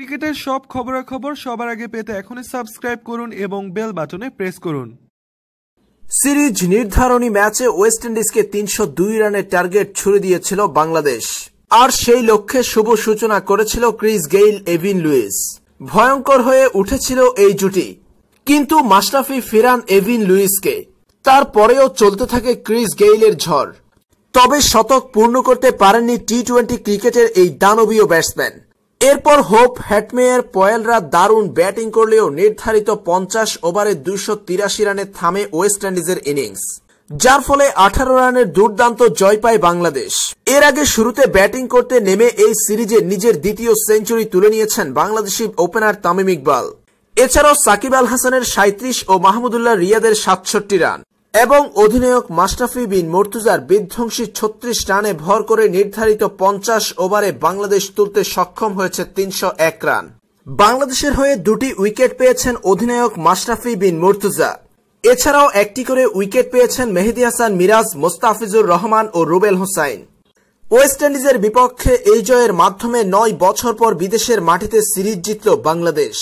ক্রিকেটের সব খবরাখবর সবার আগে পেতে এখনই সাবস্ক্রাইব করুন এবং বেল বাটনে প্রেস করুন সিরিজ নির্ধারণী ম্যাচে ওয়েস্ট ইন্ডিজকে তিনশো দুই রানের টার্গেট ছুড়ে দিয়েছিল বাংলাদেশ আর সেই লক্ষ্যে শুভ সূচনা করেছিল ক্রিস গেইল এভিন লুইস ভয়ঙ্কর হয়ে উঠেছিল এই জুটি কিন্তু মাশরাফি ফিরান এভিন লুইসকে তারপরেও চলতে থাকে ক্রিস গেইলের ঝড় তবে শতক পূর্ণ করতে পারেননি টি টোয়েন্টি ক্রিকেটের এই দানবীয় ব্যাটসম্যান এরপর হোপ হ্যাটমেয়ের পয়েলরা দারুণ ব্যাটিং করলেও নির্ধারিত পঞ্চাশ ওভারে দুইশো তিরাশি রানে থামে ওয়েস্ট ইন্ডিজের ইনিংস যার ফলে আঠারো রানের দুর্দান্ত জয় পায় বাংলাদেশ এর আগে শুরুতে ব্যাটিং করতে নেমে এই সিরিজে নিজের দ্বিতীয় সেঞ্চুরি তুলে নিয়েছেন বাংলাদেশি ওপেনার তামিম ইকবাল এছাড়াও সাকিব আল হাসানের সাঁত্রিশ ও মাহমুদুল্লাহ রিয়াদের সাতষট্টি রান এবং অধিনায়ক মাশরাফি বিন মর্তুজার বিধ্বংসী ছত্রিশ রানে ভর করে নির্ধারিত পঞ্চাশ ওভারে বাংলাদেশ তুলতে সক্ষম হয়েছে তিনশো এক রান বাংলাদেশের হয়ে দুটি উইকেট পেয়েছেন অধিনায়ক মাশরাফি বিন মর্তুজা এছাড়াও একটি করে উইকেট পেয়েছেন মেহেদি হাসান মিরাজ মোস্তাফিজুর রহমান ও রুবেল হোসাইন ওয়েস্ট ইন্ডিজের বিপক্ষে এই জয়ের মাধ্যমে নয় বছর পর বিদেশের মাটিতে সিরিজ জিতল বাংলাদেশ